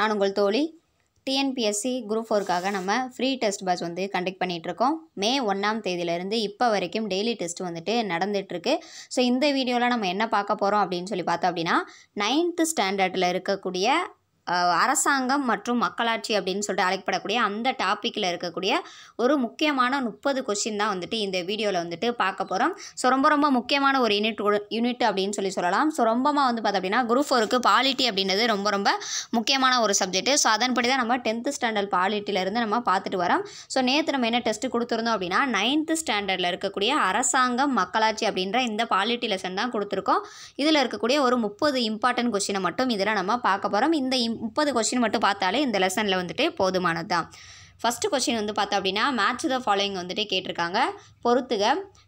நான் உங்கள் தோழி டிஎன்பிஎஸ்சி குரூப் ஃபோருக்காக நம்ம ஃப்ரீ டெஸ்ட் பஸ் வந்து கண்டக்ட் பண்ணிகிட்ருக்கோம் மே ஒன்றாம் தேதியிலேருந்து இப்போ வரைக்கும் டெய்லி டெஸ்ட் வந்துட்டு நடந்துகிட்ருக்கு ஸோ இந்த வீடியோவில் நம்ம என்ன பார்க்க போகிறோம் அப்படின்னு சொல்லி பார்த்தோம் அப்படின்னா நைன்த்து ஸ்டாண்டர்டில் இருக்கக்கூடிய அரசாங்கம் மற்றும் மக்களாட்சி அப்படின்னு சொல்லிட்டு அழைக்கப்படக்கூடிய அந்த டாப்பிக்கில் இருக்கக்கூடிய ஒரு முக்கியமான முப்பது கொஷின் தான் வந்துட்டு இந்த வீடியோவில் வந்துட்டு பார்க்க போகிறோம் ஸோ ரொம்ப ரொம்ப முக்கியமான ஒரு யூனிட் யூனிட் அப்படின்னு சொல்லி சொல்லலாம் ஸோ ரொம்பமாக வந்து பார்த்தோம் அப்படின்னா குரூப் ஃபோருக்கு பாலிட்டி அப்படின்றது ரொம்ப ரொம்ப முக்கியமான ஒரு சப்ஜெக்ட் ஸோ அதன்படி தான் நம்ம டென்த்து ஸ்டாண்டர்ட் பாலிட்டியிலேருந்து நம்ம பார்த்துட்டு வரோம் ஸோ நேற்று நம்ம என்ன டெஸ்ட்டு கொடுத்துருந்தோம் அப்படின்னா நைன்த்து ஸ்டாண்டர்டில் இருக்கக்கூடிய அரசாங்கம் மக்களாட்சி அப்படின்ற இந்த பாலிட்டி லெசன் தான் கொடுத்துருக்கோம் இதில் இருக்கக்கூடிய ஒரு முப்பது இம்பார்ட்டன்ட் கொஷினை மட்டும் இதில் நம்ம பார்க்க போகிறோம் இந்த இம் முப்பது கொஸ்டின் மட்டும் பார்த்தாலே இந்த லெசனில் வந்துட்டு போதுமானது தான் ஃபஸ்ட்டு கொஸ்டின் வந்து பார்த்தோம் அப்படின்னா மேட்ச் த ஃபாலோயிங் வந்துட்டு கேட்டிருக்காங்க பொறுத்துக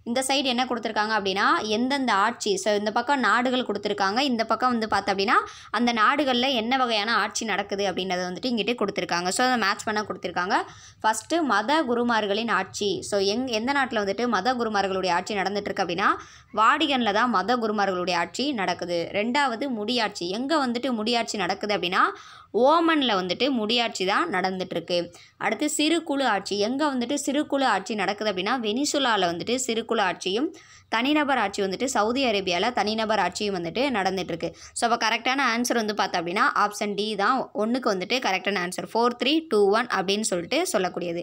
இந்த சைடு என்ன கொடுத்துருக்காங்க அப்படின்னா எந்தெந்த ஆட்சி ஸோ இந்த பக்கம் நாடுகள் கொடுத்துருக்காங்க இந்த பக்கம் வந்து பார்த்தோம் அப்படின்னா அந்த நாடுகளில் என்ன வகையான ஆட்சி நடக்குது அப்படின்றத வந்துட்டு இங்கிட்டு கொடுத்துருக்காங்க ஸோ அதை மேட்ச் பண்ண கொடுத்துருக்காங்க ஃபஸ்ட்டு மத குருமார்களின் ஆட்சி ஸோ எங் எந்த நாட்டில் வந்துட்டு மத குருமார்களுடைய ஆட்சி நடந்துகிட்ருக்கு அப்படின்னா வாடிகனில் தான் மத குருமார்களுடைய ஆட்சி நடக்குது ரெண்டாவது முடியாட்சி எங்கே வந்துட்டு முடியாட்சி நடக்குது அப்படின்னா ஓமனில் வந்துட்டு முடியாட்சி தான் நடந்துட்டுருக்கு அடுத்து சிறு குழு ஆட்சி எங்கே வந்துட்டு சிறு குழு ஆட்சி நடக்குது அப்படின்னா வெனிசுலாவில் வந்துட்டு சிறு குருகுல ஆட்சியும் தனிநபர் ஆட்சி வந்துட்டு சவுதி அரேபியாவில் தனிநபர் ஆட்சியும் வந்துட்டு நடந்துகிட்ருக்கு ஸோ அப்போ கரெக்டான ஆன்சர் வந்து பார்த்தோம் அப்படின்னா ஆப்ஷன் டி தான் ஒன்றுக்கு வந்துட்டு கரெக்டான answer four three two one அப்படின்னு சொல்லிட்டு சொல்லக்கூடியது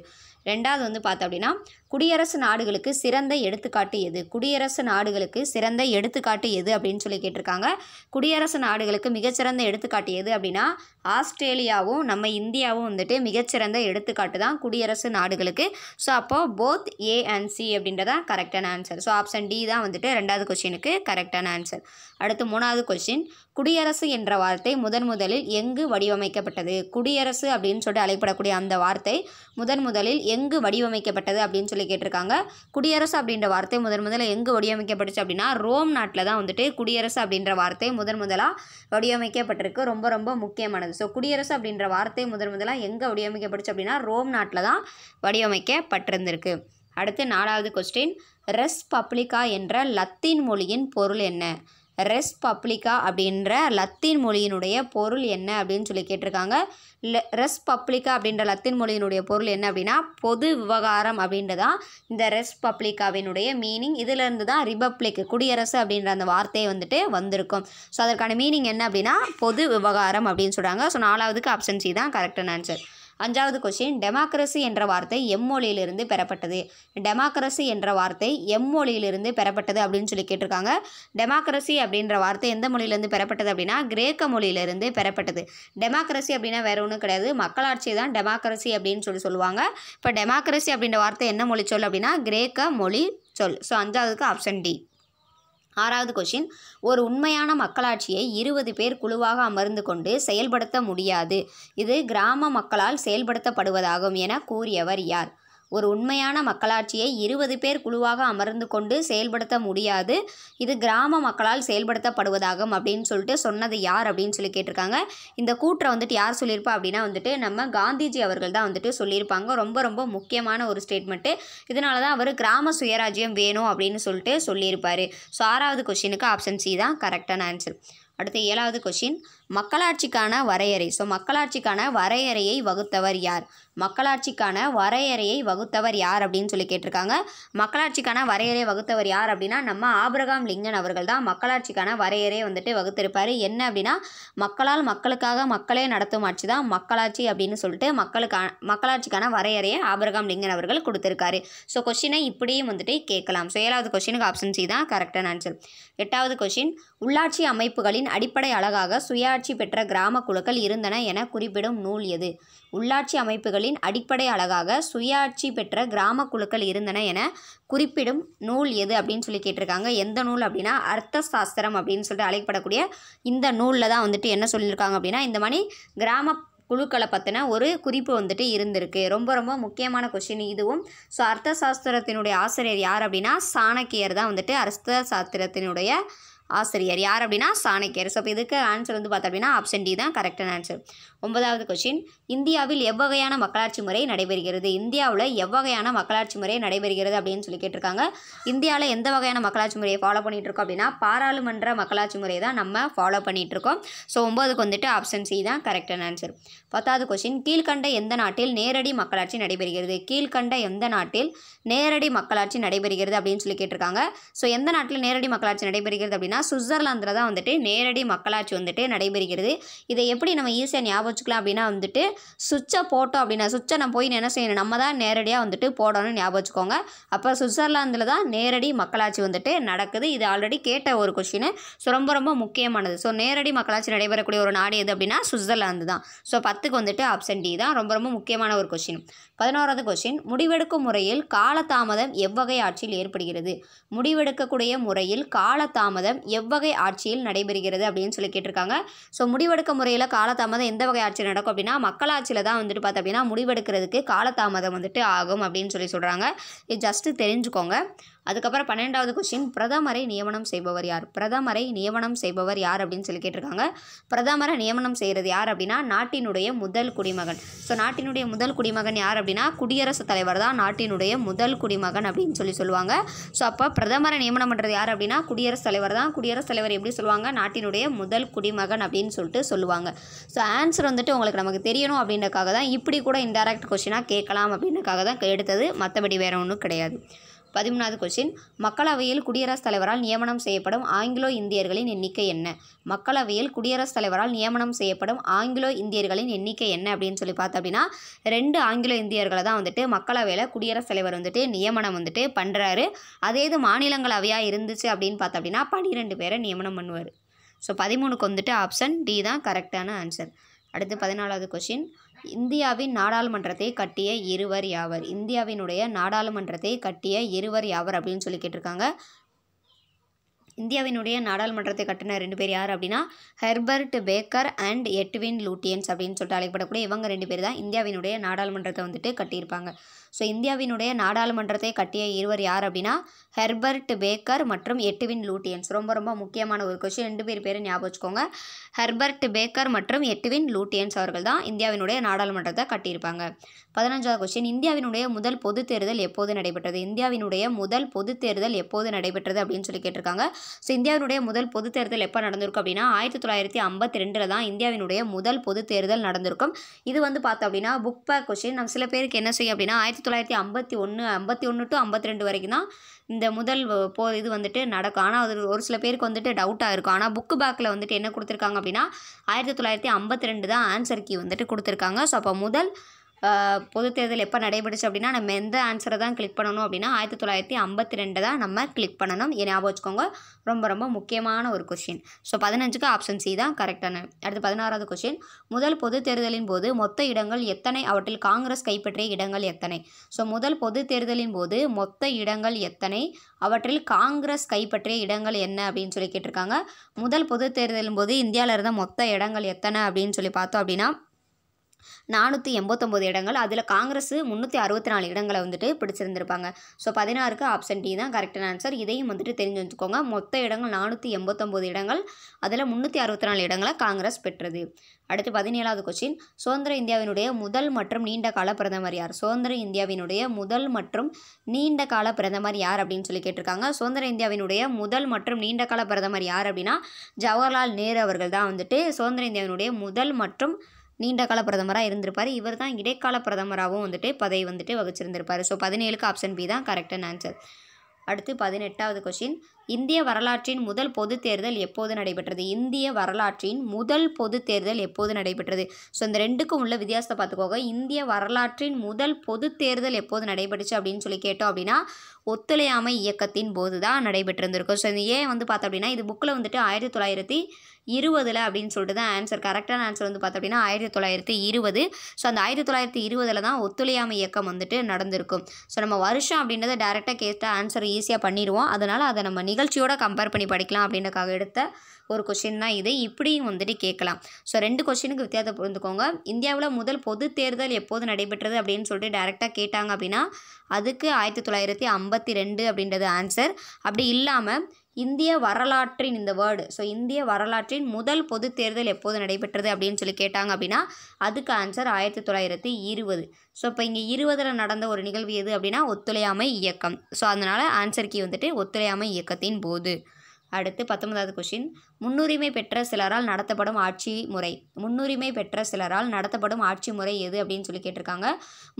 ரெண்டாவது வந்து பார்த்தோம் அப்படின்னா குடியரசு நாடுகளுக்கு சிறந்த எடுத்துக்காட்டு எது குடியரசு நாடுகளுக்கு சிறந்த எடுத்துக்காட்டு எது அப்படின்னு சொல்லி கேட்டிருக்காங்க குடியரசு நாடுகளுக்கு மிகச்சிறந்த எடுத்துக்காட்டு எது அப்படின்னா ஆஸ்திரேலியாவும் நம்ம இந்தியாவும் வந்துட்டு மிகச்சிறந்த எடுத்துக்காட்டு தான் குடியரசு நாடுகளுக்கு ஸோ அப்போது போத் ஏ அண்ட் சி அப்படின்றதான் கரெக்டான ஆன்சர் ஸோ ஆப்ஷன் டி தான் வந்துட்டு ரெண்டாவது கொஷினுக்கு கரெக்டான ஆன்சர் அடுத்து மூணாவது கொஷின் குடியரசு என்ற வார்த்தை முதன் முதலில் எங்கு வடிவமைக்கப்பட்டது குடியரசு அப்படின்னு சொல்லிட்டு அழைப்படக்கூடிய அந்த வார்த்தை முதன் முதலில் எங்கு வடிவமைக்கப்பட்டது அப்படின்னு சொல்லி கேட்டிருக்காங்க குடியரசு அப்படின்ற வார்த்தை முதன் முதலில் எங்கு வடிவமைக்கப்பட்டுச்சு அப்படின்னா ரோம் நாட்டில் தான் வந்துட்டு குடியரசு அப்படின்ற வார்த்தை முதன் முதலாக வடிவமைக்கப்பட்டிருக்கு ரொம்ப ரொம்ப முக்கியமானது ஸோ குடியரசு அப்படின்ற வார்த்தை முதன் முதலாக எங்கே வடிவமைக்கப்பட்டுச்சு அப்படின்னா ரோம் நாட்டில் தான் வடிவமைக்கப்பட்டிருந்திருக்கு அடுத்து நாலாவது கொஸ்டின் ரெஸ் பப்ளிகா என்ற லத்தீன் மொழியின் பொருள் என்ன ரெஸ் பப்ளிகா அப்படின்ற லத்தீன் மொழியினுடைய பொருள் என்ன அப்படின்னு சொல்லி கேட்டிருக்காங்க ரெஸ் பப்ளிகா அப்படின்ற லத்தீன் மொழியினுடைய பொருள் என்ன அப்படின்னா பொது விவகாரம் அப்படின்றதான் இந்த ரெஸ் பப்ளிகாவினுடைய மீனிங் இதிலிருந்து தான் ரிபப்ளிக் குடியரசு அப்படின்ற அந்த வார்த்தையை வந்துட்டு வந்திருக்கும் ஸோ அதற்கான மீனிங் என்ன அப்படின்னா பொது விவகாரம் அப்படின்னு சொல்கிறாங்க ஸோ நாலாவதுக்கு ஆப்ஷன் சி தான் கரெக்டான ஆன்சர் அஞ்சாவது கொஸ்டின் டெமோக்ரஸி என்ற வார்த்தை எம்மொழியிலிருந்து பெறப்பட்டது டெமோக்ரஸி என்ற வார்த்தை எம்மொழியிலிருந்து பெறப்பட்டது அப்படின்னு சொல்லி கேட்டிருக்காங்க டெமோக்ரஸி அப்படின்ற வார்த்தை எந்த மொழியிலேருந்து பெறப்பட்டது அப்படின்னா கிரேக்க மொழியிலிருந்து பெறப்பட்டது டெமோக்ரஸி அப்படின்னா வேறு ஒன்றும் கிடையாது மக்களாட்சி தான் டெமோக்ரஸி அப்படின்னு சொல்லி சொல்லுவாங்க இப்போ டெமோக்ரஸி அப்படின்ற வார்த்தை என்ன மொழி சொல் அப்படின்னா கிரேக்க மொழி சொல் ஸோ அஞ்சாவதுக்கு ஆப்ஷன் டி ஆறாவது கொஷின் ஒரு உண்மையான மக்களாட்சியை இருபது பேர் குழுவாக அமர்ந்து கொண்டு செயல்படுத்த முடியாது இது கிராம மக்களால் செயல்படுத்தப்படுவதாகும் என கூறியவர் யார் ஒரு உண்மையான மக்களாட்சியை இருபது பேர் குழுவாக அமர்ந்து கொண்டு செயல்படுத்த முடியாது இது கிராம மக்களால் செயல்படுத்தப்படுவதாகும் அப்படின்னு சொல்லிட்டு சொன்னது யார் அப்படின்னு சொல்லி கேட்டிருக்காங்க இந்த கூற்றை வந்துட்டு யார் சொல்லியிருப்பா அப்படின்னா வந்துட்டு நம்ம காந்திஜி அவர்கள் தான் வந்துட்டு சொல்லியிருப்பாங்க ரொம்ப ரொம்ப முக்கியமான ஒரு ஸ்டேட்மெண்ட்டு இதனால தான் அவர் கிராம சுயராஜ்யம் வேணும் அப்படின்னு சொல்லிட்டு சொல்லியிருப்பார் ஸோ ஆறாவது கொஷினுக்கு ஆப்ஷன் சி தான் கரெக்டான ஆன்சர் அடுத்து ஏழாவது கொஷின் மக்களாட்சிக்கான வரையறை ஸோ மக்களாட்சிக்கான வரையறையை வகுத்தவர் யார் மக்களாட்சிக்கான வரையறையை வகுத்தவர் யார் அப்படின்னு சொல்லி கேட்டிருக்காங்க மக்களாட்சிக்கான வரையறையை வகுத்தவர் யார் அப்படின்னா நம்ம ஆபிரகாம் லிங்கன் அவர்கள் தான் மக்களாட்சிக்கான வரையறையை வந்துட்டு வகுத்திருப்பார் என்ன அப்படின்னா மக்களால் மக்களுக்காக மக்களே நடத்தும் ஆட்சி தான் மக்களாட்சி அப்படின்னு சொல்லிட்டு மக்களுக்கான மக்களாட்சிக்கான வரையறையை ஆபிரகாம் லிங்கன் அவர்கள் கொடுத்துருக்காரு ஸோ கொஷினை இப்படியும் வந்துட்டு கேட்கலாம் ஸோ ஏழாவது கொஷினுக்கு ஆப்ஷன் சி தான் கரெக்டான ஆன்சர் எட்டாவது கொஷின் உள்ளாட்சி அமைப்புகளின் அடிப்படை அழகாக சுயாட்சி பெற்ற கிராம குழுக்கள் இருந்தன என குறிப்பிடும் நூல் எது உள்ளாட்சி அமைப்புகளின் அடிப்படை அழகாக சுயாட்சி பெற்ற கிராம குழுக்கள் இருந்தன என குறிப்பிடும் நூல் எது அப்படின்னு சொல்லி கேட்டிருக்காங்க எந்த நூல் அப்படின்னா அர்த்த சாஸ்திரம் அப்படின்னு சொல்லிட்டு அழைக்கப்படக்கூடிய இந்த நூலில் தான் வந்துட்டு என்ன சொல்லியிருக்காங்க அப்படின்னா இந்த மாதிரி கிராம குழுக்களை பற்றின ஒரு குறிப்பு வந்துட்டு இருந்திருக்கு ரொம்ப ரொம்ப முக்கியமான கொஷின் இதுவும் ஸோ அர்த்த சாஸ்திரத்தினுடைய ஆசிரியர் யார் அப்படின்னா சாணக்கியர் தான் வந்துட்டு அர்த்த சாஸ்திரத்தினுடைய ஆசிரியர் யார் அப்படின்னா சாணக்கியர் ஸோ இப்போ இதுக்கு ஆன்சர் வந்து பார்த்தோம் அப்படின்னா ஆப்ஷன் டி தான் கரெக்டான ஆன்சர் ஒன்பதாவது கொஸ்டின் இந்தியாவில் எவ்வகையான மக்களாட்சி முறை நடைபெறுகிறது இந்தியாவில் எவ்வகையான மக்களாட்சி முறை நடைபெறுகிறது அப்படின்னு சொல்லி கேட்டிருக்காங்க இந்தியாவில் எந்த வகையான மக்களாட்சி முறையை ஃபாலோ பண்ணிகிட்ருக்கோம் அப்படின்னா பாராளுமன்ற மக்களாட்சி முறையை தான் நம்ம ஃபாலோ பண்ணிகிட்டு இருக்கோம் ஸோ ஒம்பதுக்கு வந்துட்டு ஆப்ஷன் சி தான் கரெக்டான ஆன்சர் பத்தாவது கொஸ்டின் கீழ்கண்ட எந்த நாட்டில் நேரடி மக்களாட்சி நடைபெறுகிறது கீழ்கண்ட எந்த நாட்டில் நேரடி மக்களாட்சி நடைபெறுகிறது அப்படின்னு சொல்லி கேட்டிருக்காங்க ஸோ எந்த நாட்டில் நேரடி மக்களாட்சி நடைபெறுகிறது அப்படின்னா பார்த்தீங்கன்னா சுவிட்சர்லாந்தில் தான் வந்துட்டு நேரடி மக்களாட்சி வந்துட்டு நடைபெறுகிறது இதை எப்படி நம்ம ஈஸியாக ஞாபகம் அப்படின்னா வந்துட்டு சுவிட்சை போட்டோம் அப்படின்னா சுவிட்சை நம்ம போய் என்ன செய்யணும் நம்ம தான் நேரடியாக வந்துட்டு போடணும்னு ஞாபகம் வச்சுக்கோங்க அப்போ சுவிட்சர்லாந்தில் தான் நேரடி மக்களாட்சி வந்துட்டு நடக்குது இது ஆல்ரெடி கேட்ட ஒரு கொஷின் ஸோ ரொம்ப ரொம்ப முக்கியமானது ஸோ நேரடி மக்களாட்சி நடைபெறக்கூடிய ஒரு நாடு எது அப்படின்னா சுவிட்சர்லாந்து தான் ஸோ பத்துக்கு வந்துட்டு ஆப்ஷன் டி தான் ரொம்ப ரொம்ப முக்கியமான ஒரு கொஷின் பதினோராவது கொஷின் முடிவெடுக்கும் முறையில் காலதாமதம் எவ்வகை ஆட்சியில் ஏற்படுகிறது முடிவெடுக்கக்கூடிய முறையில் காலதாமதம் எவ்வகை ஆட்சியில் நடைபெறுகிறது அப்படின்னு சொல்லி கேட்டிருக்காங்க ஸோ முடிவெடுக்க முறையில் காலதாமதம் எந்த வகை ஆட்சியில் நடக்கும் அப்படின்னா மக்களாட்சியில் தான் வந்துட்டு பார்த்தோம் அப்படின்னா முடிவெடுக்கிறதுக்கு காலதாமதம் வந்துட்டு ஆகும் அப்படின்னு சொல்லி சொல்கிறாங்க இது ஜஸ்ட்டு தெரிஞ்சுக்கோங்க அதுக்கப்புறம் பன்னெண்டாவது கொஸ்டின் பிரதமரை நியமனம் செய்பவர் யார் பிரதமரை நியமனம் செய்பவர் யார் அப்படின்னு சொல்லி கேட்டிருக்காங்க பிரதமரை நியமனம் செய்கிறது யார் அப்படின்னா நாட்டினுடைய முதல் குடிமகன் ஸோ நாட்டினுடைய முதல் குடிமகன் யார் அப்படின்னா குடியரசுத் தலைவர் தான் நாட்டினுடைய முதல் குடிமகன் அப்படின்னு சொல்லி சொல்லுவாங்க ஸோ அப்போ பிரதமரை நியமனம் பண்ணுறது யார் அப்படின்னா குடியரசுத் தலைவர் தான் குடியரசுத் தலைவர் எப்படி சொல்லுவாங்க நாட்டினுடைய முதல் குடிமகன் அப்படின்னு சொல்லிட்டு சொல்லுவாங்க ஸோ ஆன்சர் வந்துட்டு உங்களுக்கு நமக்கு தெரியணும் அப்படின்றக்காக தான் இப்படி கூட இன்டெரக்ட் கொஷினாக கேட்கலாம் அப்படின்றக்காக தான் எடுத்தது மற்றபடி வேறு ஒன்றும் கிடையாது பதிமூணாவது கொஸ்டின் மக்களவையில் குடியரசுத் தலைவரால் நியமனம் செய்யப்படும் ஆங்கிலோ இந்தியர்களின் எண்ணிக்கை என்ன மக்களவையில் குடியரசுத் தலைவரால் நியமனம் செய்யப்படும் ஆங்கிலோ இந்தியர்களின் எண்ணிக்கை என்ன அப்படின்னு சொல்லி பார்த்தோம் அப்படின்னா ரெண்டு ஆங்கிலோ இந்தியர்களை தான் வந்துட்டு மக்களவையில் குடியரசுத் தலைவர் வந்துட்டு நியமனம் வந்துட்டு பண்ணுறாரு அதே இது மாநிலங்களவையாக இருந்துச்சு அப்படின்னு பார்த்தோம் அப்படின்னா பன்னிரெண்டு பேரை நியமனம் பண்ணுவார் ஸோ பதிமூணுக்கு வந்துட்டு ஆப்ஷன் டி தான் கரெக்டான ஆன்சர் அடுத்து பதினாலாவது கொஷின் இந்தியாவின் நாடாளுமன்றத்தை கட்டிய இருவர் யாவர் இந்தியாவினுடைய நாடாளுமன்றத்தை கட்டிய இருவர் யாவர் அப்படின்னு சொல்லி கேட்டிருக்காங்க இந்தியாவினுடைய நாடாளுமன்றத்தை கட்டின ரெண்டு பேர் யார் அப்படின்னா Herbert Baker and Edwin Lutyens அப்படின்னு சொல்லிட்டு அழைக்கப்படக்கூடிய இவங்க ரெண்டு பேர் தான் இந்தியாவினுடைய நாடாளுமன்றத்தை வந்துட்டு கட்டியிருப்பாங்க ஸோ இந்தியாவினுடைய நாடாளுமன்றத்தை கட்டிய இருவர் யார் அப்படின்னா ஹெர்பர்ட் பேக்கர் மற்றும் எட்டுவின் லூட்டியன்ஸ் ரொம்ப ரொம்ப முக்கியமான ஒரு கொஷின் ரெண்டு பேர் பேரும் ஞாபகம் வச்சுக்கோங்க ஹெர்பர்ட் பேக்கர் மற்றும் எட்டுவின் லூட்டியன்ஸ் அவர்கள் தான் இந்தியாவினுடைய நாடாளுமன்றத்தை கட்டியிருப்பாங்க பதினஞ்சாவது கொஸ்டின் இந்தியாவினுடைய முதல் பொது தேர்தல் எப்போது நடைபெற்றது இந்தியாவினுடைய முதல் பொது தேர்தல் எப்போது நடைபெற்றது அப்படின்னு சொல்லி கேட்டிருக்காங்க ஸோ இந்தியாவினுடைய முதல் பொது தேர்தல் எப்போ நடந்திருக்கும் அப்படின்னா ஆயிரத்தி தொள்ளாயிரத்தி ஐம்பத்தி ரெண்டில் தான் இந்தியாவினுடைய முதல் பொது தேர்தல் நடந்திருக்கும் இது வந்து பார்த்தோம் அப்படின்னா புக் பேக் கொஸ்டின் நம்ம சில பேருக்கு என்ன செய்யும் அப்படின்னா ஆயிரத்தி ஆயிரத்தி தொள்ளாயிரத்தி ஐம்பத்தி ஒன்று ஐம்பத்தி ஒன்று டு ஐம்பத்தி ரெண்டு வரைக்கும் தான் இந்த முதல் போ இது வந்துட்டு நடக்கும் ஆனால் அது ஒரு சில பேருக்கு வந்துட்டு டவுட்டாக இருக்கும் ஆனால் புக்கு பேக்கில் வந்துட்டு என்ன கொடுத்துருக்காங்க அப்படின்னா ஆயிரத்தி தொள்ளாயிரத்தி ஐம்பத்தி ரெண்டு தான் ஆன்சர் கீ வந்துட்டு கொடுத்துருக்காங்க ஸோ அப்போ முதல் பொது தேர்தல் எப்போ நடைபெறுச்சு அப்படின்னா நம்ம எந்த ஆன்சரை தான் கிளிக் பண்ணணும் அப்படின்னா ஆயிரத்தி தொள்ளாயிரத்தி ஐம்பத்தி ரெண்டு தான் நம்ம கிளிக் பண்ணணும் ஞாபகம் வச்சுக்கோங்க ரொம்ப ரொம்ப முக்கியமான ஒரு கொஷின் ஸோ பதினஞ்சுக்கு ஆப்ஷன் சி தான் கரெக்டான அடுத்து பதினாறாவது கொஷின் முதல் பொது தேர்தலின் போது மொத்த இடங்கள் எத்தனை அவற்றில் காங்கிரஸ் கைப்பற்றிய இடங்கள் எத்தனை ஸோ முதல் பொது தேர்தலின் போது மொத்த இடங்கள் எத்தனை அவற்றில் காங்கிரஸ் கைப்பற்றிய இடங்கள் என்ன அப்படின்னு சொல்லி கேட்டிருக்காங்க முதல் பொது தேர்தலின் போது இந்தியாவில் இருந்த மொத்த இடங்கள் எத்தனை அப்படின்னு சொல்லி பார்த்தோம் அப்படின்னா நானூற்றி எண்பத்தொம்போது இடங்கள் அதில் காங்கிரஸ் முந்நூற்றி அறுபத்தி நாலு இடங்களை வந்துட்டு பிடிச்சிருந்துருப்பாங்க ஸோ பதினாறுக்கு ஆப்ஷன் டி தான் கரெக்டான ஆன்சர் இதையும் வந்துட்டு தெரிஞ்சு வச்சுக்கோங்க மொத்த இடங்கள் நானூற்றி எண்பத்தொம்போது இடங்கள் அதில் முந்நூற்றி அறுபத்தி நாலு இடங்களை காங்கிரஸ் பெற்றது அடுத்து பதினேழாவது கொஸ்டின் சுதந்திர இந்தியாவினுடைய முதல் மற்றும் நீண்ட கால பிரதமர் யார் சுதந்திர இந்தியாவினுடைய முதல் மற்றும் நீண்ட கால பிரதமர் யார் அப்படின்னு சொல்லி கேட்டிருக்காங்க சுதந்திர இந்தியாவினுடைய முதல் மற்றும் நீண்ட கால பிரதமர் யார் அப்படின்னா ஜவஹர்லால் நேரு அவர்கள் தான் வந்துட்டு சுதந்திர இந்தியாவினுடைய முதல் மற்றும் நீண்ட கால பிரதமராக இருந்திருப்பார் இவர் தான் இடைக்கால பிரதமராகவும் வந்துட்டு பதவி வந்துட்டு வகிச்சிருந்திருப்பார் ஸோ பதினேழுக்கு ஆப்ஷன் பி தான் கரெக்டான ஆன்சர் அடுத்து பதினெட்டாவது கொஷின் இந்திய வரலாற்றின் முதல் பொது தேர்தல் எப்போது நடைபெற்றது இந்திய வரலாற்றின் முதல் பொது தேர்தல் எப்போது நடைபெற்றது ஸோ இந்த ரெண்டுக்கும் உள்ள வித்தியாசத்தை பார்த்துக்கோங்க இந்திய வரலாற்றின் முதல் பொது தேர்தல் எப்போது நடைபெற்றுச்சு அப்படின்னு சொல்லி கேட்டோம் அப்படின்னா ஒத்துழையாமை இயக்கத்தின் போது தான் நடைபெற்றிருந்திருக்கும் ஸோ இது ஏன் வந்து பார்த்தோம் அப்படின்னா இது புக்கில் வந்துட்டு ஆயிரத்தி தொள்ளாயிரத்தி இருபதில் அப்படின்னு சொல்லிட்டு தான் ஆன்சர் கரெக்டான ஆன்சர் வந்து பார்த்தோம் அப்படின்னா ஆயிரத்தி தொள்ளாயிரத்தி இருபது ஸோ அந்த ஆயிரத்தி தொள்ளாயிரத்தி இருபதில் தான் ஒத்துழையாமை இயக்கம் வந்துட்டு நடந்திருக்கும் ஸோ நம்ம வருஷம் அப்படின்றத டேரெக்டாக கேட்டால் ஆன்சர் ஈஸியாக பண்ணிடுவோம் அதனால் அதை நம்ம நிக நிகழ்ச்சியோட கம்பேர் பண்ணி படிக்கலாம் அப்படின்றக்காக எடுத்த ஒரு கொஷின் தான் இது இப்படியும் வந்துட்டு கேட்கலாம் ஸோ ரெண்டு கொஷினுக்கு வித்தியாசம் புரிந்துக்கோங்க இந்தியாவில் முதல் பொது தேர்தல் எப்போது நடைபெற்றது அப்படின்னு சொல்லிட்டு டேரெக்டாக கேட்டாங்க அப்படின்னா அதுக்கு ஆயிரத்தி தொள்ளாயிரத்தி ஐம்பத்தி ரெண்டு அப்படின்றது ஆன்சர் அப்படி இல்லாமல் இந்திய வரலாற்றின் இந்த வேர்டு ஸோ இந்திய வரலாற்றின் முதல் பொது தேர்தல் எப்போது நடைபெற்றது அப்படின்னு சொல்லி கேட்டாங்க அப்படின்னா அதுக்கு ஆன்சர் ஆயிரத்தி தொள்ளாயிரத்தி இருபது ஸோ இப்போ இங்கே இருபதில் நடந்த ஒரு நிகழ்வு எது அப்படின்னா ஒத்துழையாமை இயக்கம் ஸோ அதனால் ஆன்சர் கீ வந்துட்டு ஒத்துழையாமை இயக்கத்தின் போது அடுத்து பத்தொன்பதாவது கொஷின் முன்னுரிமை பெற்ற சிலரால் நடத்தப்படும் ஆட்சி முறை முன்னுரிமை பெற்ற சிலரால் நடத்தப்படும் ஆட்சி முறை எது அப்படின்னு சொல்லி கேட்டிருக்காங்க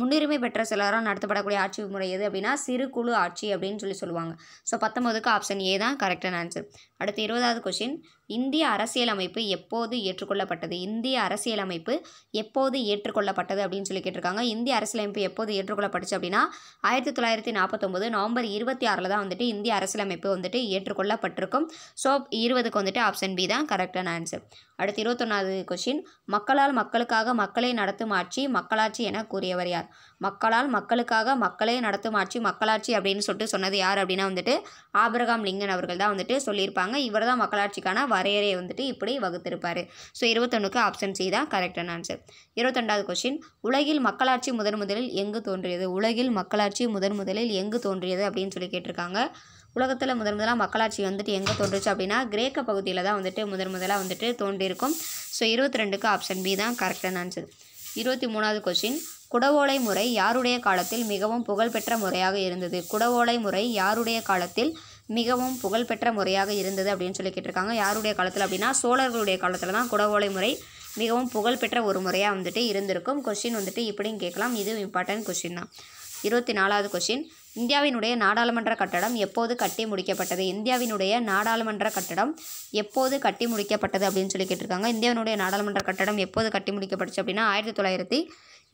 முன்னுரிமை பெற்ற சிலரால் நடத்தப்படக்கூடிய ஆட்சி முறை எது அப்படின்னா சிறு குழு ஆட்சி அப்படின்னு சொல்லி சொல்லுவாங்க ஸோ பத்தொம்பதுக்கு ஆப்ஷன் ஏ தான் கரெக்டான ஆன்சர் அடுத்து இருபதாவது கொஷின் இந்திய அரசியலமைப்பு எப்போது ஏற்றுக்கொள்ளப்பட்டது இந்திய அரசியலமைப்பு எப்போது ஏற்றுக்கொள்ளப்பட்டது அப்படின்னு சொல்லி கேட்டிருக்காங்க இந்திய அரசியலமைப்பு எப்போது ஏற்றுக்கொள்ளப்பட்டுச்சு அப்படின்னா ஆயிரத்தி தொள்ளாயிரத்தி நாற்பத்தொம்பது நவம்பர் இருபத்தி ஆறில் தான் வந்துட்டு இந்திய அரசியலமைப்பு வந்துட்டு ஏற்றுக்கொள்ளப்பட்டிருக்கும் ஸோ இருபதுக்கு வந்துட்டு ஆப்ஷன் பி தான் கரெக்டான ஆன்சர் அடுத்து இருபத்தொன்னாவது கொஷின் மக்களால் மக்களுக்காக மக்களை நடத்தும் ஆட்சி மக்களாட்சி என கூறியவர் யார் மக்களால் மக்களுக்காக மக்களை நடத்தும் ஆட்சி மக்களாட்சி அப்படின்னு சொல்லிட்டு சொன்னது யார் அப்படின்னா வந்துட்டு ஆபிரகாம் லிங்கன் அவர்கள் தான் வந்துட்டு சொல்லியிருப்பாங்க இவர் தான் மக்களாட்சிக்கான வரையறையை வந்துட்டு இப்படி வகுத்திருப்பார் ஸோ இருபத்தொன்னுக்கு ஆப்ஷன் சி தான் கரெக்டான ஆன்சர் இருபத்தொண்டாவது கொஷின் உலகில் மக்களாட்சி முதன் முதலில் எங்கு தோன்றியது உலகில் மக்களாட்சி முதன் முதலில் எங்கு தோன்றியது அப்படின்னு சொல்லி கேட்டிருக்காங்க உலகத்தில் முதன் முதலாக மக்களாட்சி வந்துட்டு எங்கே தோன்றுச்சு அப்படின்னா கிரேக்க பகுதியில் தான் வந்துட்டு முதன் முதலாக வந்துட்டு தோன்றியிருக்கும் ஸோ இருபத்தி ரெண்டுக்கு ஆப்ஷன் பி தான் கரெக்டான ஆன்சர் இருபத்தி மூணாவது கொஸ்டின் குடவோலை முறை யாருடைய காலத்தில் மிகவும் புகழ்பெற்ற முறையாக இருந்தது குடவோலை முறை யாருடைய காலத்தில் மிகவும் புகழ்பெற்ற முறையாக இருந்தது அப்படின்னு சொல்லி கேட்டிருக்காங்க யாருடைய காலத்தில் அப்படின்னா சோழர்களுடைய காலத்தில் தான் குடவோலை முறை மிகவும் புகழ்பெற்ற ஒரு முறையாக வந்துட்டு இருந்திருக்கும் கொஷின் வந்துட்டு இப்படின்னு கேட்கலாம் இது இம்பார்ட்டன்ட் கொஷின் தான் இருபத்தி நாலாவது கொஷின் இந்தியாவினுடைய நாடாளுமன்ற கட்டடம் எப்போது கட்டி முடிக்கப்பட்டது இந்தியாவினுடைய நாடாளுமன்ற கட்டடம் எப்போது கட்டி முடிக்கப்பட்டது அப்படின்னு சொல்லி கேட்டிருக்காங்க இந்தியாவினுடைய நாடாளுமன்ற கட்டடம் எப்போது கட்டி முடிக்கப்பட்டுச்சு அப்படின்னா ஆயிரத்தி தொள்ளாயிரத்தி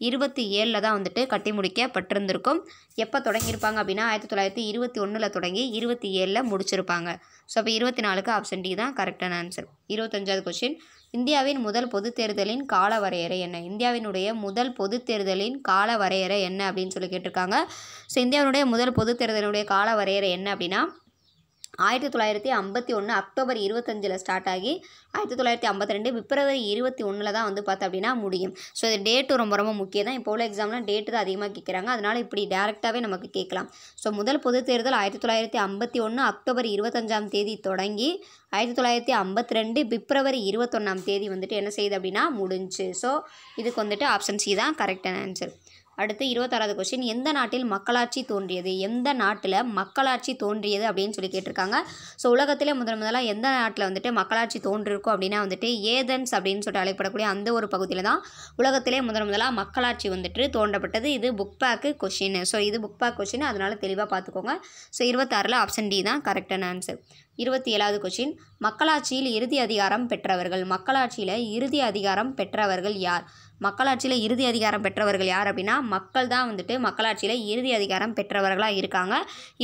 இருபத்தி ஏழில் தான் வந்துட்டு கட்டி முடிக்கப்பட்டிருந்திருக்கும் எப்போ தொடங்கியிருப்பாங்க அப்படின்னா ஆயிரத்தி தொள்ளாயிரத்தி இருபத்தி ஒன்றில் தொடங்கி இருபத்தி ஏழில் முடிச்சிருப்பாங்க ஸோ அப்போ இருபத்தி நாலுக்கு ஆப்ஷன் டி தான் கரெக்டான ஆன்சர் இருபத்தஞ்சாவது கொஸ்டின் இந்தியாவின் முதல் பொது தேர்தலின் கால வரையறை என்ன இந்தியாவினுடைய முதல் பொது தேர்தலின் கால வரையறை என்ன அப்படின்னு சொல்லி கேட்டிருக்காங்க ஸோ இந்தியாவினுடைய முதல் பொது தேர்தலினுடைய கால வரையறை என்ன அப்படின்னா ஆயிரத்தி தொள்ளாயிரத்தி ஐம்பத்தி ஒன்று அக்டோபர் இருபத்தஞ்சில் ஸ்டார்ட் ஆகி ஆயிரத்தி தொள்ளாயிரத்தி ஐம்பத்தி ரெண்டு பிப்ரவரி இருபத்தி ஒன்றில் தான் வந்து பார்த்தோம் அப்படின்னா முடியும் ஸோ இது டேட்டு ரொம்ப ரொம்ப முக்கியம் தான் இப்போ உள்ள எக்ஸாம்லாம் டேட்டு தான் அதிகமாக கேட்குறாங்க அதனால் இப்படி டேரெக்டாகவே நமக்கு கேட்கலாம் ஸோ முதல் பொது தேர்தல் ஆயிரத்தி தொள்ளாயிரத்தி ஐம்பத்தி ஒன்று அக்டோபர் இருபத்தஞ்சாம் தேதி தொடங்கி ஆயிரத்தி தொள்ளாயிரத்தி ஐம்பத்தி ரெண்டு பிப்ரவரி இருபத்தொன்னாம் தேதி வந்துட்டு என்ன செய்யுது அப்படின்னா முடிஞ்சு ஸோ இதுக்கு வந்துட்டு ஆப்ஷன் சி தான் கரெக்டான ஆன்சர் அடுத்து இருபத்தாறாவது கொஸ்டின் எந்த நாட்டில் மக்களாட்சி தோன்றியது எந்த நாட்டில் மக்களாட்சி தோன்றியது அப்படின்னு சொல்லி கேட்டிருக்காங்க ஸோ உலகத்திலே முதன் முதலாக எந்த நாட்டில் வந்துட்டு மக்களாட்சி தோன்றிருக்கும் அப்படின்னா வந்துட்டு ஏதன்ஸ் அப்படின்னு சொல்லிட்டு அழைப்படக்கூடிய அந்த ஒரு பகுதியில் தான் உலகத்திலே முதன் முதலாக மக்களாட்சி வந்துட்டு தோன்றப்பட்டது இது புக் பேக்கு கொஷின் ஸோ இது புக் பேக் கொஷின் அதனால் தெளிவாக பார்த்துக்கோங்க ஸோ இருபத்தாறில் ஆப்ஷன் டி தான் கரெக்டான ஆன்சர் இருபத்தி ஏழாவது கொஷின் மக்களாட்சியில் இறுதி அதிகாரம் பெற்றவர்கள் மக்களாட்சியில் இறுதி அதிகாரம் பெற்றவர்கள் யார் மக்களாட்சியில் இறுதி அதிகாரம் பெற்றவர்கள் யார் அப்படின்னா மக்கள் தான் வந்துட்டு மக்களாட்சியில் இறுதி அதிகாரம் பெற்றவர்களாக இருக்காங்க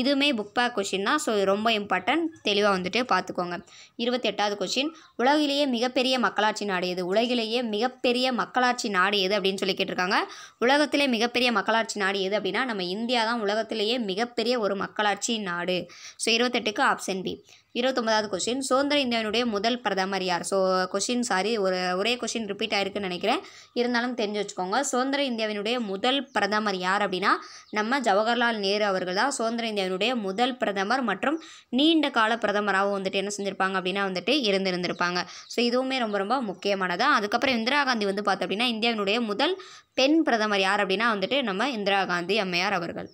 இதுவுமே புக் பேக் கொஷின் தான் ஸோ ரொம்ப இம்பார்ட்டன்ட் தெளிவாக வந்துட்டு பார்த்துக்கோங்க இருபத்தி எட்டாவது கொஷின் உலகிலேயே மிகப்பெரிய மக்களாட்சி நாடு எது உலகிலேயே மிகப்பெரிய மக்களாட்சி நாடு எது அப்படின்னு சொல்லி கேட்டிருக்காங்க உலகத்திலே மிகப்பெரிய மக்களாட்சி நாடு எது அப்படின்னா நம்ம இந்தியா தான் உலகத்திலேயே மிகப்பெரிய ஒரு மக்களாட்சி நாடு ஸோ இருபத்தெட்டுக்கு ஆப்ஷன் பி இருபத்தொம்பதாவது கொஸ்டின் சுதந்திர இந்தியாவினுடைய முதல் பிரதமர் யார் ஸோ கொஷின் சாரி ஒரு ஒரே கொஷின் ரிப்பீட் ஆயிருக்குன்னு நினைக்கிறேன் இருந்தாலும் தெரிஞ்சு வச்சுக்கோங்க சுதந்திர இந்தியாவினுடைய முதல் பிரதமர் யார் அப்படின்னா நம்ம ஜவஹர்லால் நேரு அவர்கள் தான் சுதந்திர இந்தியாவினுடைய முதல் பிரதமர் மற்றும் நீண்ட கால பிரதமராகவும் வந்துட்டு என்ன செஞ்சுருப்பாங்க அப்படின்னா வந்துட்டு இருந்திருந்திருப்பாங்க ஸோ இதுவுமே ரொம்ப ரொம்ப முக்கியமானதாக அதுக்கப்புறம் இந்திரா காந்தி வந்து பார்த்தோம் அப்படின்னா இந்தியாவினுடைய முதல் பெண் பிரதமர் யார் அப்படின்னா வந்துட்டு நம்ம இந்திரா காந்தி அம்மையார் அவர்கள்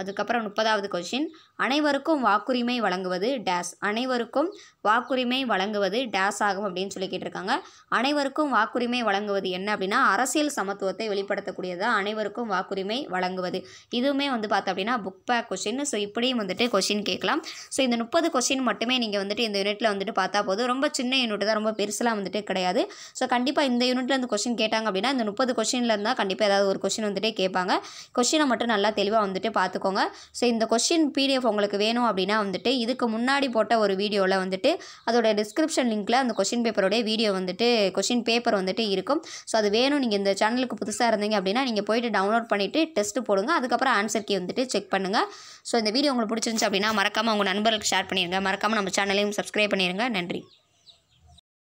அதுக்கப்புறம் முப்பதாவது கொஷின் அனைவருக்கும் வாக்குரிமை வழங்குவது டேஸ் அனைவருக்கும் வாக்குரிமை வழங்குவது டேஸ் ஆகும் அப்படின்னு சொல்லி கேட்டிருக்காங்க அனைவருக்கும் வாக்குரிமை வழங்குவது என்ன அப்படின்னா அரசியல் சமத்துவத்தை வெளிப்படுத்தக்கூடியதாக அனைவருக்கும் வாக்குரிமை வழங்குவது இதுவுமே வந்து பார்த்தோம் அப்படின்னா புக் பேக் கொஷின் ஸோ இப்படியும் வந்துட்டு கொஷின் கேட்கலாம் ஸோ இந்த முப்பது கொஷின் மட்டுமே நீங்கள் வந்துட்டு இந்த யூனிட்டில் வந்துட்டு பார்த்தா போதும் ரொம்ப சின்ன யூனிட் தான் ரொம்ப பெருசெலாம் வந்துட்டு கிடையாது ஸோ கண்டிப்பாக இந்த யூனிட்டில் இந்த கொஷின் கேட்டாங்க அப்படின்னா இந்த முப்பது கொஷினில் இருந்தால் கண்டிப்பாக ஏதாவது ஒரு கொஷின் வந்துட்டு கேட்பாங்க கொஷினை மட்டும் நல்லா தெளிவாக வந்துட்டு பார்த்து பார்த்துக்கோங்க ஸோ இந்த கொஷின் பிடிஎஃப் உங்களுக்கு வேணும் அப்படின்னா வந்துட்டு இதுக்கு முன்னாடி போட்ட ஒரு வீடியோவில் வந்துட்டு அதோட டிஸ்கிரிப்ஷன் லிங்க்கில் அந்த கொஷின் பேப்பரோடைய வீடியோ வந்துட்டு கொஷின் பேப்பர் வந்துட்டு இருக்கும் ஸோ அது வேணும் நீங்கள் இந்த சேனலுக்கு புதுசாக இருந்தீங்க அப்படின்னா நீங்கள் போயிட்டு டவுன்லோட் பண்ணிவிட்டு டெஸ்ட்டு போடுங்க அதுக்கப்புறம் ஆன்சர் கீ வந்துட்டு செக் பண்ணுங்கள் ஸோ இந்த வீடியோ உங்களுக்கு பிடிச்சிருந்துச்சு அப்படின்னா மறக்காமல் உங்கள் நண்பர்களுக்கு ஷேர் பண்ணிடுங்க மறக்காமல் நம்ம சேனலையும் சப்ஸ்கிரைப் பண்ணிடுங்க நன்றி